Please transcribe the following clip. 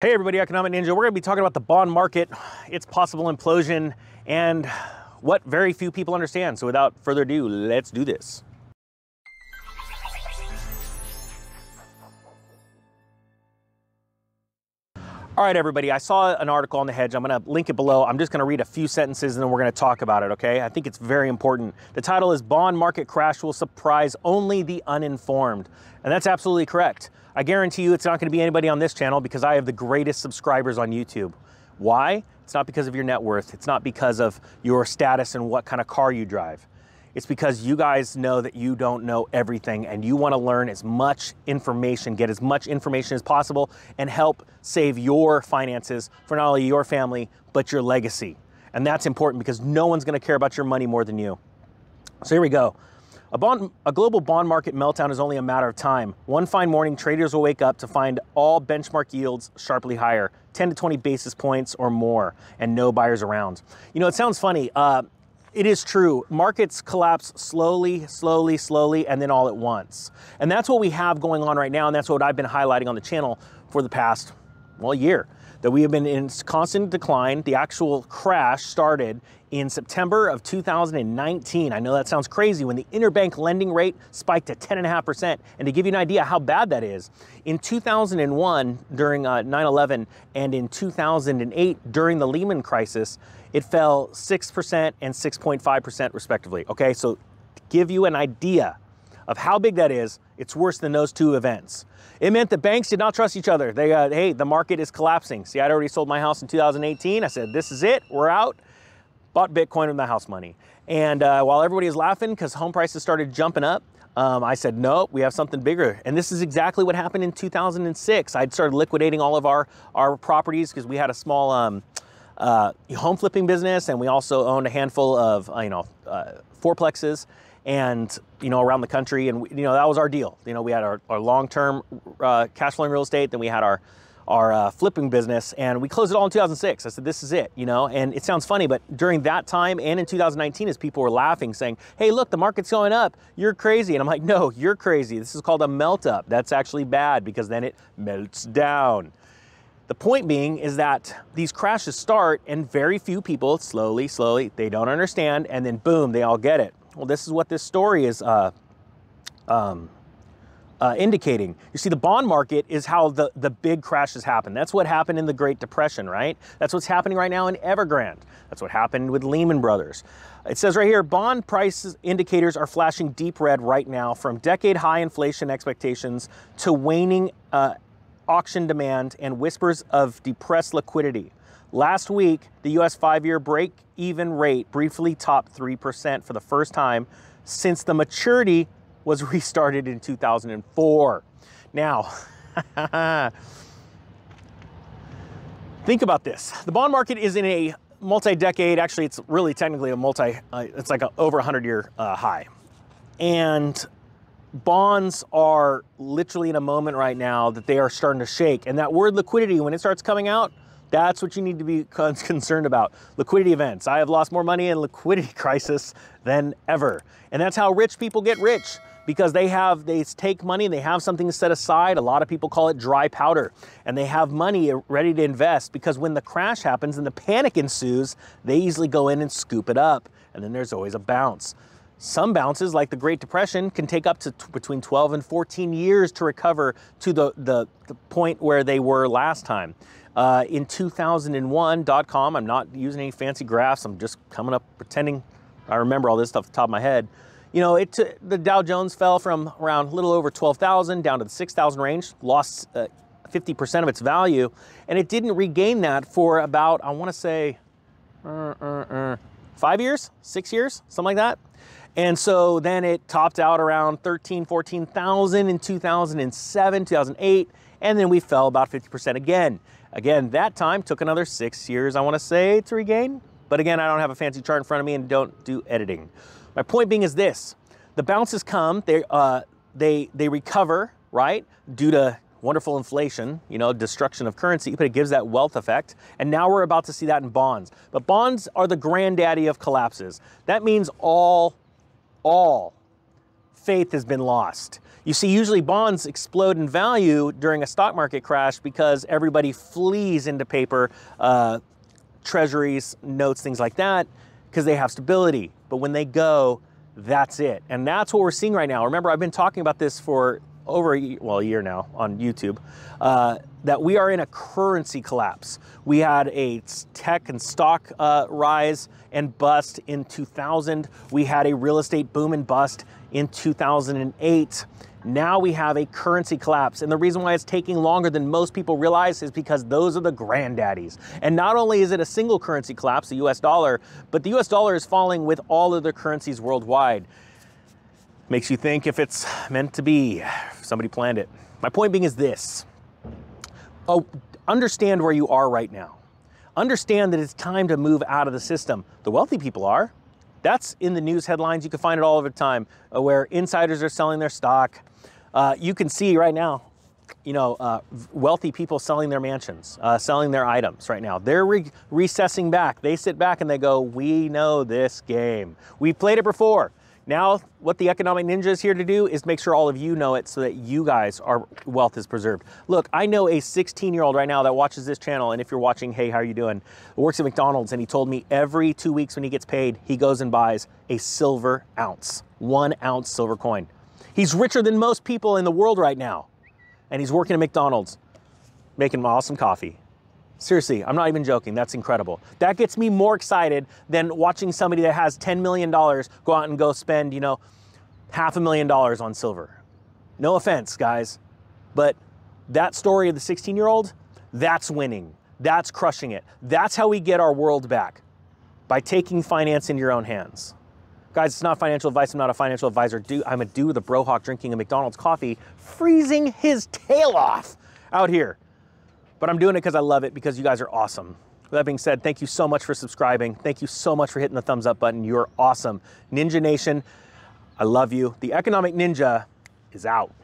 Hey everybody, Economic Ninja. We're gonna be talking about the bond market, its possible implosion, and what very few people understand. So without further ado, let's do this. All right, everybody, I saw an article on the hedge. I'm going to link it below. I'm just going to read a few sentences and then we're going to talk about it, okay? I think it's very important. The title is Bond Market Crash Will Surprise Only the Uninformed. And that's absolutely correct. I guarantee you it's not going to be anybody on this channel because I have the greatest subscribers on YouTube. Why? It's not because of your net worth, it's not because of your status and what kind of car you drive it's because you guys know that you don't know everything and you want to learn as much information, get as much information as possible, and help save your finances for not only your family, but your legacy. And that's important because no one's going to care about your money more than you. So here we go. A, bond, a, global bond market meltdown is only a matter of time. One fine morning, traders will wake up to find all benchmark yields sharply higher, 10 to 20 basis points or more, and no buyers around. You know, it sounds funny. Uh, it is true. Markets collapse slowly, slowly, slowly, and then all at once. And that's what we have going on right now. And that's what I've been highlighting on the channel for the past, well, year that we have been in constant decline. The actual crash started in September of 2019. I know that sounds crazy when the interbank lending rate spiked to 10.5%. And to give you an idea how bad that is, in 2001 during 9-11 uh, and in 2008 during the Lehman crisis, it fell 6% and 6.5% respectively. Okay, so to give you an idea of how big that is, it's worse than those two events. It meant the banks did not trust each other. They, uh, hey, the market is collapsing. See, I'd already sold my house in 2018. I said, this is it, we're out. Bought Bitcoin with my house money. And uh, while everybody is laughing because home prices started jumping up, um, I said, nope, we have something bigger. And this is exactly what happened in 2006. I'd started liquidating all of our, our properties because we had a small um, uh, home flipping business, and we also owned a handful of uh, you know uh, fourplexes and you know around the country and we, you know that was our deal you know we had our, our long-term uh, cash flowing real estate then we had our our uh, flipping business and we closed it all in 2006 i said this is it you know and it sounds funny but during that time and in 2019 as people were laughing saying hey look the market's going up you're crazy and i'm like no you're crazy this is called a melt up that's actually bad because then it melts down the point being is that these crashes start and very few people slowly, slowly, they don't understand and then boom, they all get it. Well, this is what this story is uh, um, uh, indicating. You see, the bond market is how the, the big crashes happen. That's what happened in the Great Depression, right? That's what's happening right now in Evergrande. That's what happened with Lehman Brothers. It says right here, bond price indicators are flashing deep red right now from decade high inflation expectations to waning uh, auction demand and whispers of depressed liquidity. Last week, the U.S. five year break even rate briefly topped 3% for the first time since the maturity was restarted in 2004. Now, think about this the bond market is in a multi decade, actually, it's really technically a multi, uh, it's like over over 100 year uh, high. And bonds are literally in a moment right now that they are starting to shake. And that word liquidity, when it starts coming out, that's what you need to be concerned about. Liquidity events. I have lost more money in liquidity crisis than ever. And that's how rich people get rich because they have they take money they have something set aside a lot of people call it dry powder and they have money ready to invest because when the crash happens and the panic ensues they easily go in and scoop it up and then there's always a bounce some bounces, like the Great Depression, can take up to between 12 and 14 years to recover to the, the, the point where they were last time. Uh, in 2001.com, I'm not using any fancy graphs, I'm just coming up pretending I remember all this stuff off the top of my head. You know, it the Dow Jones fell from around a little over 12,000 down to the 6,000 range, lost 50% uh, of its value, and it didn't regain that for about, I want to say, uh, uh, uh five years, six years, something like that. And so then it topped out around 13, 14,000 in 2007, 2008, and then we fell about 50% again. Again, that time took another six years, I wanna say, to regain. But again, I don't have a fancy chart in front of me and don't do editing. My point being is this, the bounces come, they, uh, they, they recover, right? Due to wonderful inflation, you know, destruction of currency, but it gives that wealth effect. And now we're about to see that in bonds. But bonds are the granddaddy of collapses. That means all, all faith has been lost. You see, usually bonds explode in value during a stock market crash because everybody flees into paper, uh, treasuries, notes, things like that, because they have stability. But when they go, that's it. And that's what we're seeing right now. Remember, I've been talking about this for over a, well a year now on YouTube uh, that we are in a currency collapse. We had a tech and stock uh, rise and bust in 2000. We had a real estate boom and bust in 2008. Now we have a currency collapse. And the reason why it's taking longer than most people realize is because those are the granddaddies. And not only is it a single currency collapse, the US dollar, but the US dollar is falling with all other currencies worldwide. Makes you think if it's meant to be. Somebody planned it. My point being is this. Oh, understand where you are right now. Understand that it's time to move out of the system. The wealthy people are. That's in the news headlines. You can find it all over time uh, where insiders are selling their stock. Uh, you can see right now, you know, uh, wealthy people selling their mansions, uh, selling their items right now. They're re- recessing back. They sit back and they go, We know this game. We've played it before. Now, what the Economic Ninja is here to do is make sure all of you know it so that you guys, our wealth is preserved. Look, I know a 16 year old right now that watches this channel, and if you're watching, hey, how are you doing? Works at McDonald's, and he told me every two weeks when he gets paid, he goes and buys a silver ounce, one ounce silver coin. He's richer than most people in the world right now, and he's working at McDonald's, making awesome coffee. Seriously, I'm not even joking. That's incredible. That gets me more excited than watching somebody that has $10 million go out and go spend, you know, half a million dollars on silver. No offense, guys, but that story of the 16 year old, that's winning. That's crushing it. That's how we get our world back by taking finance into your own hands. Guys, it's not financial advice. I'm not a financial advisor. I'm a dude with a brohawk drinking a McDonald's coffee, freezing his tail off out here but I'm doing it because I love it because you guys are awesome. With that being said, thank you so much for subscribing. Thank you so much for hitting the thumbs up button. You're awesome. Ninja Nation, I love you. The Economic Ninja is out.